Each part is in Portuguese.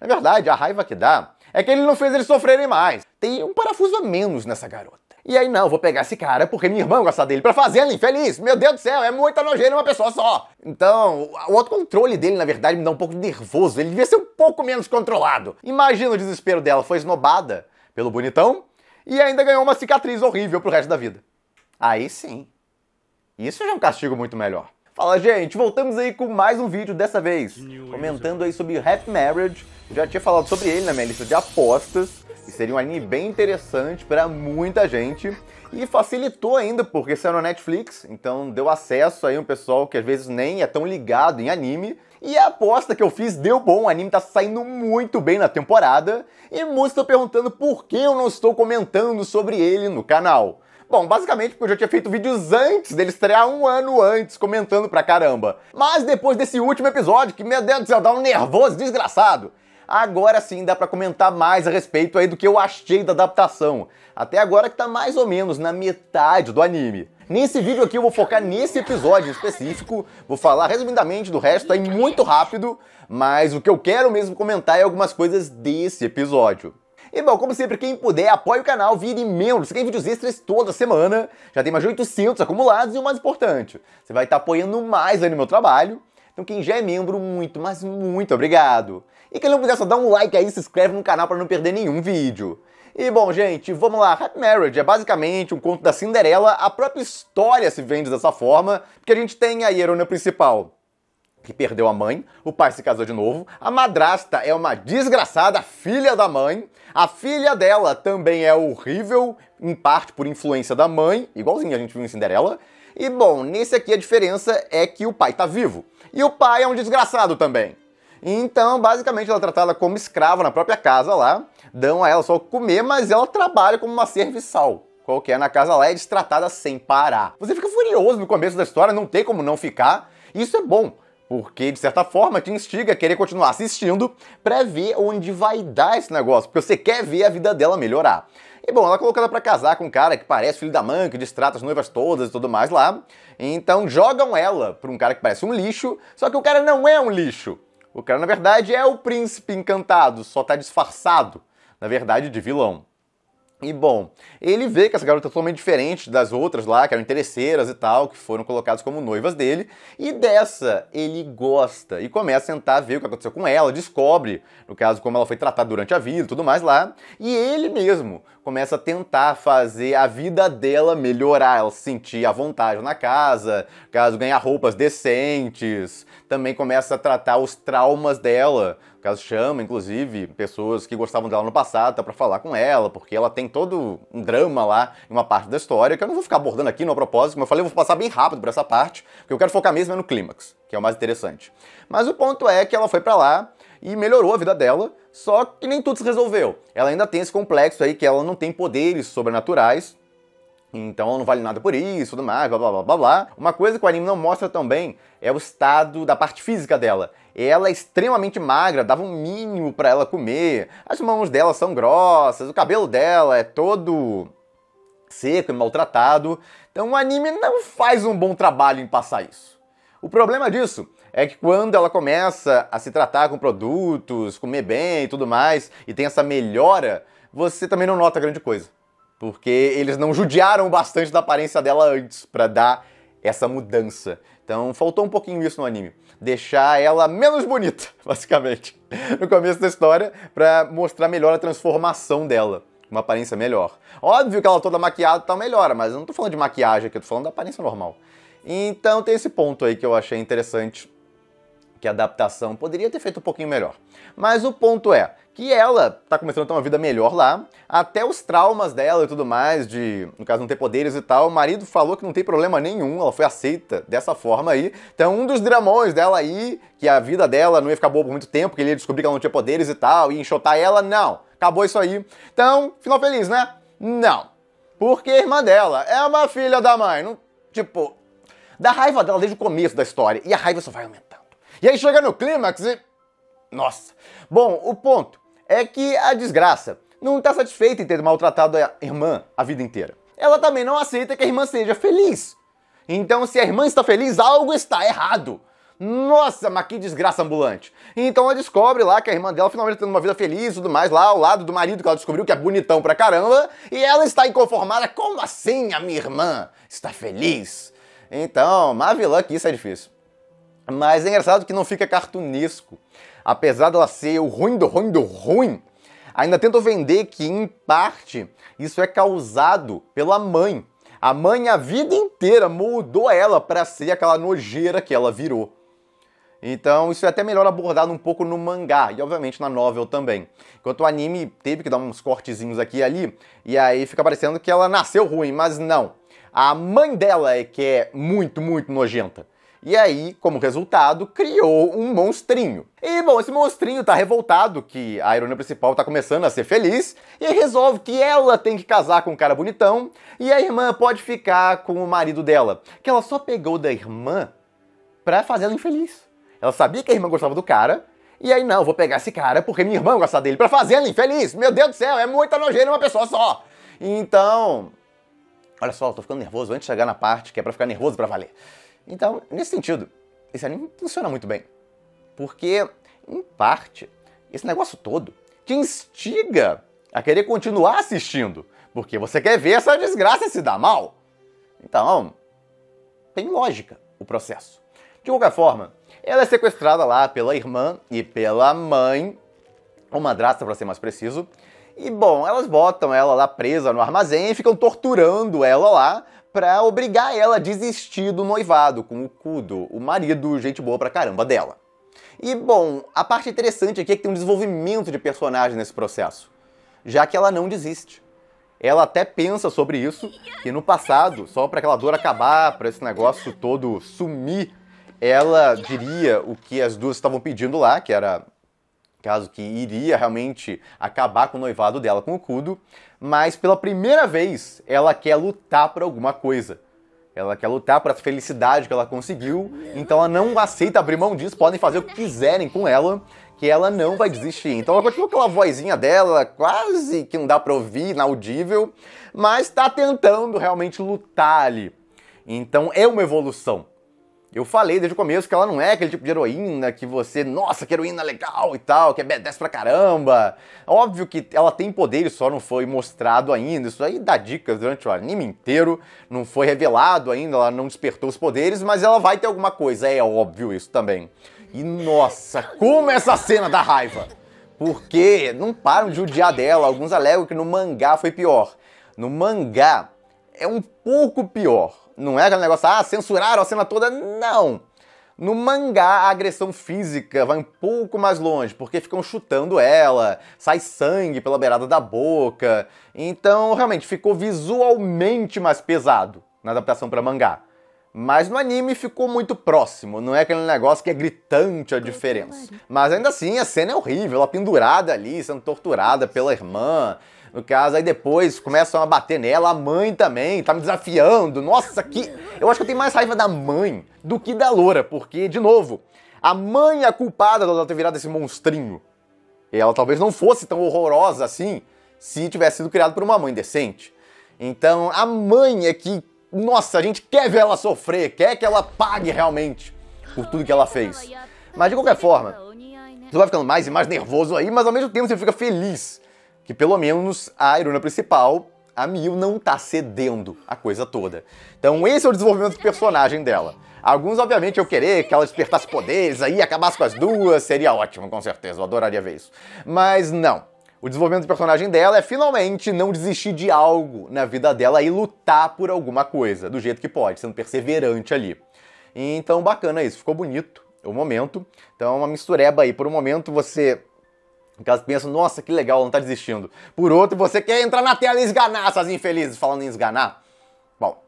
Na é verdade, a raiva que dá é que ele não fez eles sofrerem mais. Tem um parafuso a menos nessa garota. E aí, não, vou pegar esse cara porque minha irmã gosta dele pra fazenda, é infeliz. Meu Deus do céu, é muita nojeira uma pessoa só. Então, o autocontrole dele, na verdade, me dá um pouco nervoso. Ele devia ser um pouco menos controlado. Imagina o desespero dela. Foi esnobada pelo bonitão e ainda ganhou uma cicatriz horrível pro resto da vida. Aí sim. Isso já é um castigo muito melhor. Fala, gente, voltamos aí com mais um vídeo dessa vez, comentando né? aí sobre Happy Marriage já tinha falado sobre ele na minha lista de apostas, e seria um anime bem interessante para muita gente. E facilitou ainda, porque saiu na Netflix, então deu acesso aí um pessoal que às vezes nem é tão ligado em anime. E a aposta que eu fiz deu bom, o anime tá saindo muito bem na temporada. E muitos estão perguntando por que eu não estou comentando sobre ele no canal. Bom, basicamente porque eu já tinha feito vídeos antes dele estrear um ano antes, comentando pra caramba. Mas depois desse último episódio, que meu Deus do céu, dá um nervoso desgraçado agora sim dá para comentar mais a respeito aí do que eu achei da adaptação. Até agora que tá mais ou menos na metade do anime. Nesse vídeo aqui eu vou focar nesse episódio específico, vou falar resumidamente do resto tá aí muito rápido, mas o que eu quero mesmo comentar é algumas coisas desse episódio. E bom, como sempre, quem puder, apoie o canal, vire membro. Você tem vídeos extras toda semana, já tem mais de 800 acumulados e o mais importante, você vai estar tá apoiando mais aí no meu trabalho. Então quem já é membro, muito, mas muito obrigado. E quem não puder só dá um like aí, se inscreve no canal para não perder nenhum vídeo. E bom, gente, vamos lá. Happy Marriage é basicamente um conto da Cinderela, a própria história se vende dessa forma, porque a gente tem a heroína principal que perdeu a mãe, o pai se casou de novo, a madrasta é uma desgraçada filha da mãe, a filha dela também é horrível, em parte por influência da mãe, igualzinho a gente viu em Cinderela. E bom, nesse aqui a diferença é que o pai tá vivo. E o pai é um desgraçado também. Então, basicamente, ela é tratada como escrava na própria casa lá. Dão a ela só comer, mas ela trabalha como uma serviçal qualquer na casa lá é destratada sem parar. Você fica furioso no começo da história, não tem como não ficar. Isso é bom. Porque, de certa forma, te instiga a querer continuar assistindo para ver onde vai dar esse negócio, porque você quer ver a vida dela melhorar. E bom, ela colocou ela pra casar com um cara que parece filho da mãe, que distrata as noivas todas e tudo mais lá. Então jogam ela pra um cara que parece um lixo, só que o cara não é um lixo. O cara, na verdade, é o príncipe encantado, só tá disfarçado, na verdade, de vilão. E bom, ele vê que essa garota é totalmente diferente das outras lá, que eram interesseiras e tal, que foram colocadas como noivas dele, e dessa ele gosta e começa a tentar ver o que aconteceu com ela, descobre, no caso, como ela foi tratada durante a vida e tudo mais lá, e ele mesmo começa a tentar fazer a vida dela melhorar, ela se sentir à vontade na casa, caso ganhar roupas decentes, também começa a tratar os traumas dela caso chama, inclusive, pessoas que gostavam dela no passado tá, para falar com ela, porque ela tem todo um drama lá em uma parte da história, que eu não vou ficar abordando aqui no propósito, como eu falei, eu vou passar bem rápido por essa parte, porque eu quero focar mesmo é no clímax, que é o mais interessante. Mas o ponto é que ela foi para lá e melhorou a vida dela, só que nem tudo se resolveu. Ela ainda tem esse complexo aí que ela não tem poderes sobrenaturais, então não vale nada por isso, tudo mais, blá blá blá blá blá. Uma coisa que o anime não mostra também é o estado da parte física dela. Ela é extremamente magra, dava um mínimo para ela comer. As mãos dela são grossas, o cabelo dela é todo seco e maltratado. Então o anime não faz um bom trabalho em passar isso. O problema disso é que quando ela começa a se tratar com produtos, comer bem e tudo mais, e tem essa melhora, você também não nota grande coisa porque eles não judiaram bastante da aparência dela antes para dar essa mudança. Então faltou um pouquinho isso no anime, deixar ela menos bonita, basicamente, no começo da história, para mostrar melhor a transformação dela, uma aparência melhor. Óbvio que ela toda maquiada tá melhor, mas eu não tô falando de maquiagem aqui, eu tô falando da aparência normal. Então tem esse ponto aí que eu achei interessante que a adaptação poderia ter feito um pouquinho melhor. Mas o ponto é que ela tá começando a ter uma vida melhor lá, até os traumas dela e tudo mais, de, no caso, não ter poderes e tal, o marido falou que não tem problema nenhum, ela foi aceita dessa forma aí. Então, um dos dramões dela aí, que a vida dela não ia ficar boa por muito tempo, que ele ia descobrir que ela não tinha poderes e tal, e enxotar ela, não. Acabou isso aí. Então, final feliz, né? Não. Porque a irmã dela é uma filha da mãe, não, tipo, da raiva dela desde o começo da história, e a raiva só vai aumentar e aí chega no clímax e. Nossa! Bom, o ponto é que a desgraça não está satisfeita em ter maltratado a irmã a vida inteira. Ela também não aceita que a irmã seja feliz. Então, se a irmã está feliz, algo está errado. Nossa, mas que desgraça ambulante. Então ela descobre lá que a irmã dela finalmente tá tendo uma vida feliz e tudo mais, lá ao lado do marido que ela descobriu que é bonitão pra caramba, e ela está inconformada. Como assim a minha irmã está feliz? Então, má vilã que isso é difícil. Mas é engraçado que não fica cartunesco. Apesar dela ser o ruim do ruim do ruim, ainda tenta vender que, em parte, isso é causado pela mãe. A mãe, a vida inteira, mudou ela para ser aquela nojeira que ela virou. Então, isso é até melhor abordado um pouco no mangá e, obviamente, na novel também. Enquanto o anime teve que dar uns cortezinhos aqui e ali, e aí fica parecendo que ela nasceu ruim, mas não. A mãe dela é que é muito, muito nojenta e aí, como resultado, criou um monstrinho. E bom, esse monstrinho tá revoltado que a heroína principal tá começando a ser feliz e resolve que ela tem que casar com um cara bonitão e a irmã pode ficar com o marido dela, que ela só pegou da irmã pra fazer ela infeliz. Ela sabia que a irmã gostava do cara, e aí, não, vou pegar esse cara porque minha irmã gosta dele, pra fazer ela infeliz. Meu Deus do céu, é muita nojeira uma pessoa só. Então, olha só, eu tô ficando nervoso antes de chegar na parte que é pra ficar nervoso pra valer. Então, nesse sentido, esse anime funciona muito bem. Porque, em parte, esse negócio todo te instiga a querer continuar assistindo. Porque você quer ver essa desgraça se dar mal. Então, tem lógica o processo. De qualquer forma, ela é sequestrada lá pela irmã e pela mãe, ou madrasta para ser mais preciso. E bom, elas botam ela lá presa no armazém e ficam torturando ela lá para obrigar ela a desistir do noivado com o Kudo, o marido gente boa pra caramba dela. E bom, a parte interessante aqui é que tem um desenvolvimento de personagem nesse processo, já que ela não desiste. Ela até pensa sobre isso, que no passado, só para aquela dor acabar, para esse negócio todo sumir, ela diria o que as duas estavam pedindo lá, que era caso que iria realmente acabar com o noivado dela com o Kudo, mas pela primeira vez ela quer lutar por alguma coisa. Ela quer lutar por essa felicidade que ela conseguiu, então ela não aceita abrir mão disso, podem fazer o que quiserem com ela, que ela não vai desistir. Então ela continua com aquela vozinha dela, quase que não dá pra ouvir, inaudível, mas tá tentando realmente lutar ali. Então é uma evolução. Eu falei desde o começo que ela não é aquele tipo de heroína que você, nossa, que heroína legal e tal, que é badass pra caramba. Óbvio que ela tem poderes, só não foi mostrado ainda. Isso aí dá dicas durante o anime inteiro, não foi revelado ainda, ela não despertou os poderes, mas ela vai ter alguma coisa, é óbvio isso também. E nossa, como essa cena da raiva! Porque não param de judiar dela, alguns alegam que no mangá foi pior. No mangá é um pouco pior não é aquele negócio, ah, censuraram a cena toda. Não! No mangá, a agressão física vai um pouco mais longe, porque ficam chutando ela, sai sangue pela beirada da boca. Então, realmente, ficou visualmente mais pesado na adaptação para mangá. Mas no anime ficou muito próximo, não é aquele negócio que é gritante a diferença. Mas ainda assim, a cena é horrível, ela pendurada ali, sendo torturada pela irmã no caso, aí depois começam a bater nela, a mãe também, tá me desafiando. Nossa, que. Eu acho que eu tenho mais raiva da mãe do que da loura, porque, de novo, a mãe é a culpada dela ter virado esse monstrinho. E ela talvez não fosse tão horrorosa assim se tivesse sido criada por uma mãe decente. Então, a mãe é que, nossa, a gente quer ver ela sofrer, quer que ela pague realmente por tudo que ela fez. Mas de qualquer forma, você vai ficando mais e mais nervoso aí, mas ao mesmo tempo você fica feliz que pelo menos a heroína principal, a Miu, não tá cedendo a coisa toda. Então esse é o desenvolvimento do personagem dela. Alguns, obviamente, eu querer que ela despertasse poderes, aí acabasse com as duas, seria ótimo, com certeza, eu adoraria ver isso. Mas não. O desenvolvimento do personagem dela é finalmente não desistir de algo na vida dela e lutar por alguma coisa, do jeito que pode, sendo perseverante ali. Então, bacana isso, ficou bonito o momento. Então, uma mistureba aí. Por um momento, você Caso pensam, nossa, que legal, não tá desistindo. Por outro, você quer entrar na tela e esganar essas infelizes falando em esganar. Bom,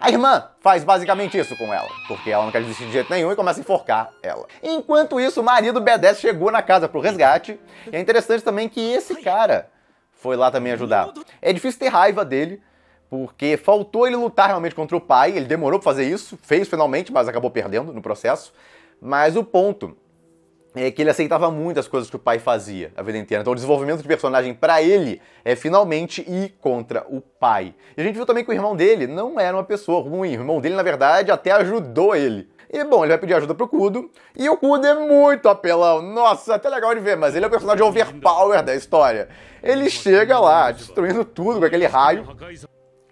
a irmã faz basicamente isso com ela, porque ela não quer desistir de jeito nenhum e começa a enforcar ela. Enquanto isso, o marido B10 chegou na casa pro resgate, e é interessante também que esse cara foi lá também ajudar. É difícil ter raiva dele, porque faltou ele lutar realmente contra o pai, ele demorou pra fazer isso, fez finalmente, mas acabou perdendo no processo. Mas o ponto é que ele aceitava muitas coisas que o pai fazia a vida inteira. Então o desenvolvimento de personagem para ele é finalmente ir contra o pai. E a gente viu também que o irmão dele não era uma pessoa ruim. O irmão dele, na verdade, até ajudou ele. E bom, ele vai pedir ajuda pro Kudo. E o Kudo é muito apelão. Nossa, até legal de ver, mas ele é o personagem overpower da história. Ele chega lá, destruindo tudo com aquele raio.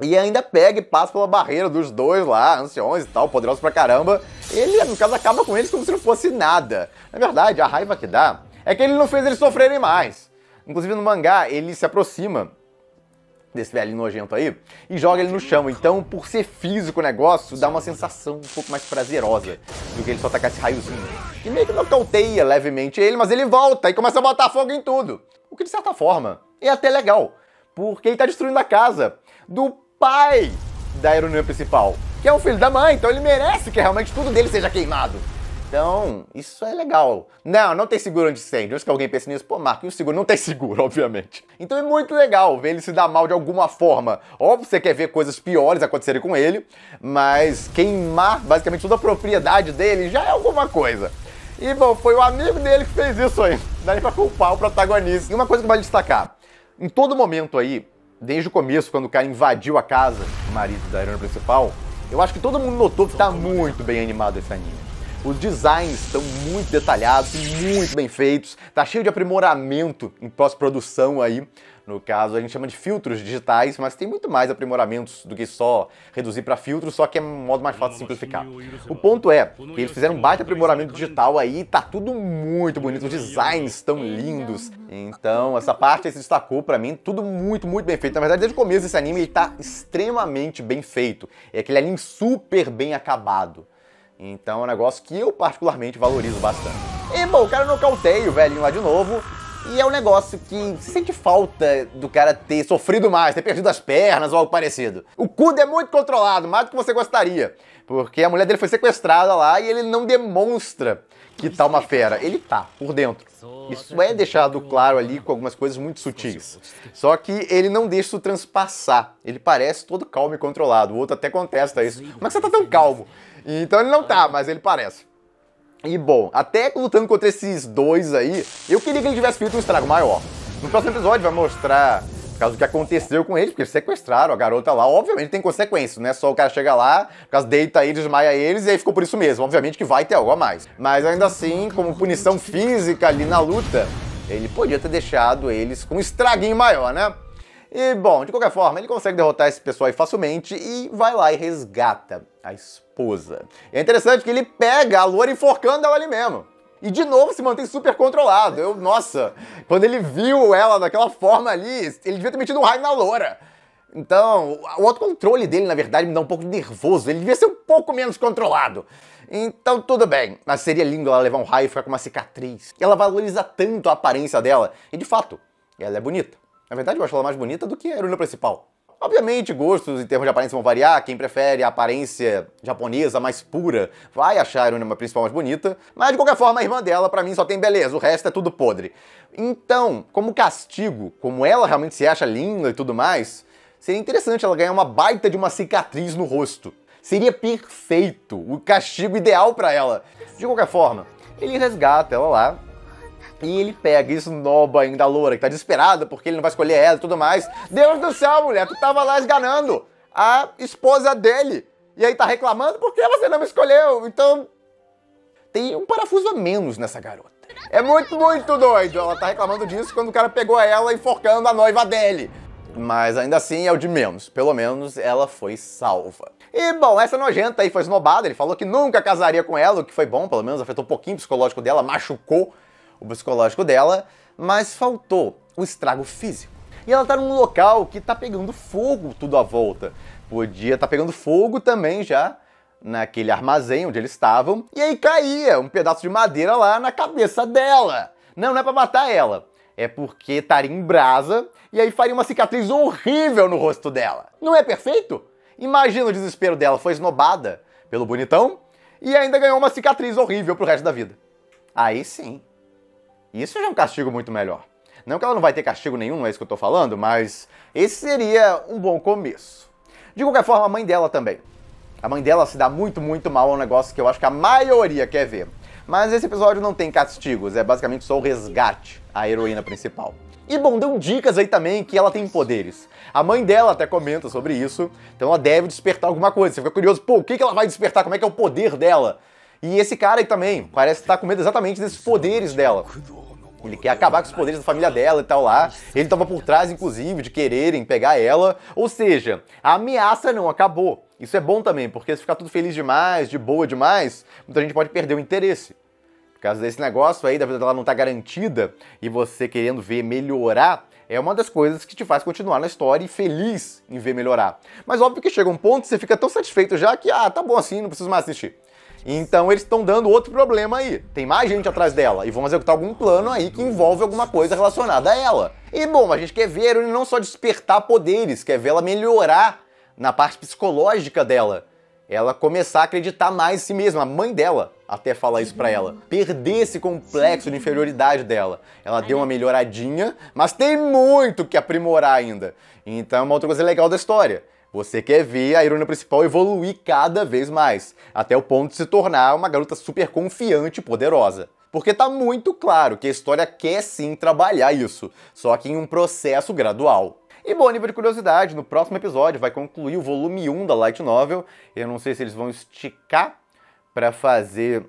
E ainda pega e passa pela barreira dos dois lá, anciões e tal, poderosos pra caramba. Ele, no caso, acaba com eles como se não fosse nada. Na verdade, a raiva que dá é que ele não fez eles sofrerem mais. Inclusive no mangá, ele se aproxima desse velho nojento aí e joga ele no chão. Então, por ser físico o negócio, dá uma sensação um pouco mais prazerosa do que ele só tacar esse raiozinho. Que meio que nocauteia levemente ele, mas ele volta e começa a botar fogo em tudo. O que, de certa forma, é até legal. Porque ele tá destruindo a casa do pai da aeronave principal, que é o filho da mãe, então ele merece que realmente tudo dele seja queimado. Então, isso é legal. Não, não tem seguro anti-incêndio. Antes que alguém pense nisso, pô, Marco, e o seguro? Não tem seguro, obviamente. Então é muito legal ver ele se dar mal de alguma forma. Óbvio que você quer ver coisas piores acontecerem com ele, mas queimar basicamente toda a propriedade dele já é alguma coisa. E, bom, foi o amigo dele que fez isso aí. dá nem pra culpar o protagonista. E uma coisa que vale destacar. Em todo momento aí, desde o começo, quando o cara invadiu a casa do marido da heroína principal, eu acho que todo mundo notou que está muito bem animado esse anime. Os designs estão muito detalhados, muito bem feitos, tá cheio de aprimoramento em pós-produção aí. No caso, a gente chama de filtros digitais, mas tem muito mais aprimoramentos do que só reduzir para filtros só que é um modo mais fácil de simplificar. O ponto é que eles fizeram um baita aprimoramento digital aí, tá tudo muito bonito, os designs tão lindos. Então, essa parte aí se destacou para mim, tudo muito, muito bem feito. Na verdade, desde o começo desse anime ele tá extremamente bem feito. É aquele anime super bem acabado. Então é um negócio que eu particularmente valorizo bastante. E bom, o cara nocauteia o velhinho lá de novo. E é um negócio que sente falta do cara ter sofrido mais, ter perdido as pernas ou algo parecido. O Kuda é muito controlado, mais do que você gostaria. Porque a mulher dele foi sequestrada lá e ele não demonstra que tá uma fera. Ele tá, por dentro. Isso é deixado claro ali com algumas coisas muito sutis. Só que ele não deixa isso transpassar. Ele parece todo calmo e controlado. O outro até contesta isso. Como é que você tá tão calmo? Então ele não tá, mas ele parece. E bom, até lutando contra esses dois aí, eu queria que ele tivesse feito um estrago maior. No próximo episódio vai mostrar por causa do que aconteceu com eles, porque eles sequestraram a garota lá, obviamente tem consequências, né? só o cara chega lá, por causa deita eles, desmaia eles, e aí ficou por isso mesmo. Obviamente que vai ter algo a mais. Mas ainda assim, como punição física ali na luta, ele podia ter deixado eles com um estraguinho maior, né? E bom, de qualquer forma, ele consegue derrotar esse pessoal aí facilmente e vai lá e resgata a esposa. E é interessante que ele pega a loura enforcando ela ali mesmo. E de novo se mantém super controlado. Eu, nossa, quando ele viu ela daquela forma ali, ele devia ter metido um raio na loura. Então, o autocontrole dele, na verdade, me dá um pouco de nervoso. Ele devia ser um pouco menos controlado. Então, tudo bem. Mas seria lindo ela levar um raio e ficar com uma cicatriz. Ela valoriza tanto a aparência dela. E, de fato, ela é bonita. Na verdade, eu acho ela mais bonita do que a heroína principal. Obviamente, gostos em termos de aparência vão variar. Quem prefere a aparência japonesa mais pura vai achar a heroína principal mais bonita. Mas, de qualquer forma, a irmã dela, para mim, só tem beleza. O resto é tudo podre. Então, como castigo, como ela realmente se acha linda e tudo mais, seria interessante ela ganhar uma baita de uma cicatriz no rosto. Seria perfeito, o castigo ideal para ela. De qualquer forma, ele resgata ela lá e ele pega e esnoba ainda a loura, que tá desesperada porque ele não vai escolher ela e tudo mais. Deus do céu, mulher, tu tava lá esganando a esposa dele. E aí tá reclamando porque você não me escolheu. Então, tem um parafuso a menos nessa garota. É muito, muito doido. Ela tá reclamando disso quando o cara pegou ela enforcando a noiva dele. Mas ainda assim é o de menos. Pelo menos ela foi salva. E bom, essa nojenta aí foi esnobada. Ele falou que nunca casaria com ela, o que foi bom, pelo menos afetou um pouquinho o psicológico dela, machucou o psicológico dela, mas faltou o estrago físico. E ela tá num local que tá pegando fogo tudo à volta. Podia tá pegando fogo também já naquele armazém onde eles estavam, e aí caía um pedaço de madeira lá na cabeça dela. Não, não é para matar ela. É porque estaria tá em brasa e aí faria uma cicatriz horrível no rosto dela. Não é perfeito? Imagina o desespero dela, foi esnobada pelo bonitão e ainda ganhou uma cicatriz horrível pro resto da vida. Aí sim. Isso já é um castigo muito melhor. Não que ela não vai ter castigo nenhum, não é isso que eu tô falando, mas esse seria um bom começo. De qualquer forma, a mãe dela também. A mãe dela se dá muito, muito mal a um negócio que eu acho que a maioria quer ver. Mas esse episódio não tem castigos, é basicamente só o resgate à heroína principal. E bom, dão dicas aí também que ela tem poderes. A mãe dela até comenta sobre isso, então ela deve despertar alguma coisa. Você fica curioso, pô, o que ela vai despertar? Como é que é o poder dela? E esse cara aí também parece estar tá com medo exatamente desses poderes dela. Ele quer acabar com os poderes da família dela e tal lá. Ele estava por trás, inclusive, de quererem pegar ela. Ou seja, a ameaça não acabou. Isso é bom também, porque se ficar tudo feliz demais, de boa demais, muita gente pode perder o interesse. Por causa desse negócio aí, da vida dela não tá garantida, e você querendo ver melhorar, é uma das coisas que te faz continuar na história e feliz em ver melhorar. Mas óbvio que chega um ponto que você fica tão satisfeito já que, ah, tá bom assim, não preciso mais assistir. Então eles estão dando outro problema aí. Tem mais gente atrás dela e vão executar algum plano aí que envolve alguma coisa relacionada a ela. E bom, a gente quer ver ela não só despertar poderes, quer vê-la melhorar na parte psicológica dela. Ela começar a acreditar mais em si mesma, a mãe dela até falar isso para ela. Perder esse complexo de inferioridade dela. Ela deu uma melhoradinha, mas tem muito que aprimorar ainda. Então é uma outra coisa legal da história. Você quer ver a heroína principal evoluir cada vez mais, até o ponto de se tornar uma garota super confiante e poderosa. Porque tá muito claro que a história quer sim trabalhar isso, só que em um processo gradual. E bom, nível de curiosidade, no próximo episódio vai concluir o volume 1 da Light Novel. Eu não sei se eles vão esticar para fazer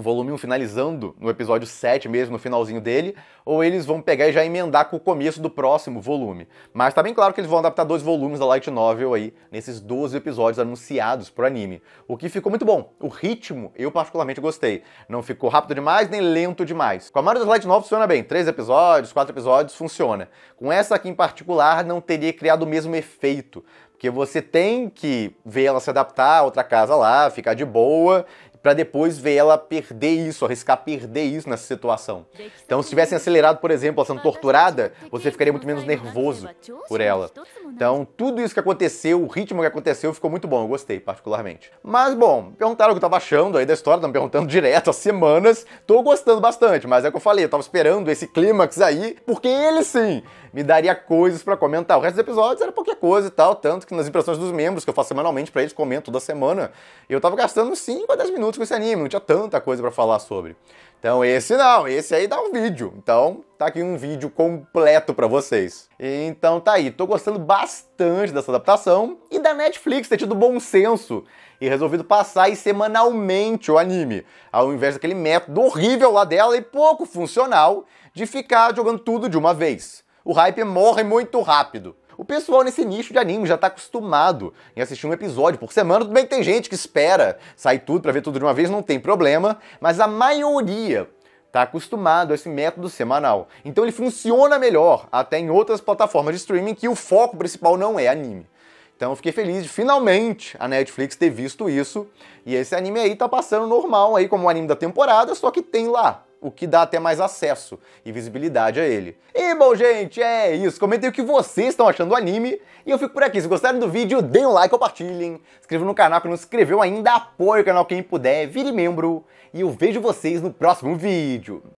o volume 1, finalizando no episódio 7 mesmo, no finalzinho dele, ou eles vão pegar e já emendar com o começo do próximo volume. Mas tá bem claro que eles vão adaptar dois volumes da Light Novel aí, nesses 12 episódios anunciados pro anime. O que ficou muito bom. O ritmo, eu particularmente gostei. Não ficou rápido demais, nem lento demais. Com a maioria das Light Novels funciona bem. Três episódios, quatro episódios, funciona. Com essa aqui em particular, não teria criado o mesmo efeito porque você tem que ver ela se adaptar a outra casa lá, ficar de boa para depois ver ela perder isso, arriscar perder isso nessa situação. Então, se tivessem acelerado, por exemplo, ela sendo torturada, você ficaria muito menos nervoso por ela. Então, tudo isso que aconteceu, o ritmo que aconteceu, ficou muito bom, eu gostei particularmente. Mas, bom, perguntaram o que eu tava achando aí da história, estão perguntando direto há semanas, tô gostando bastante, mas é o que eu falei, eu tava esperando esse clímax aí, porque ele sim me daria coisas para comentar. O resto dos episódios era qualquer coisa e tal, tanto que nas impressões dos membros, que eu faço semanalmente para eles, comento toda semana, eu tava gastando 5 a 10 minutos minutos com esse anime, não tinha tanta coisa para falar sobre. Então esse não, esse aí dá um vídeo. Então tá aqui um vídeo completo para vocês. Então tá aí, tô gostando bastante dessa adaptação e da Netflix ter tido bom senso e resolvido passar aí semanalmente o anime, ao invés daquele método horrível lá dela e pouco funcional de ficar jogando tudo de uma vez. O hype morre muito rápido. O pessoal nesse nicho de anime já tá acostumado em assistir um episódio por semana. Tudo bem que tem gente que espera sair tudo para ver tudo de uma vez, não tem problema, mas a maioria está acostumado a esse método semanal. Então ele funciona melhor até em outras plataformas de streaming que o foco principal não é anime. Então eu fiquei feliz de finalmente a Netflix ter visto isso. E esse anime aí tá passando normal aí como o anime da temporada, só que tem lá o que dá até mais acesso e visibilidade a ele. E bom, gente, é isso. Comentem o que vocês estão achando do anime e eu fico por aqui. Se gostaram do vídeo, deem um like, compartilhem, inscrevam no canal que não se inscreveu ainda, apoie o canal quem puder, vire membro e eu vejo vocês no próximo vídeo.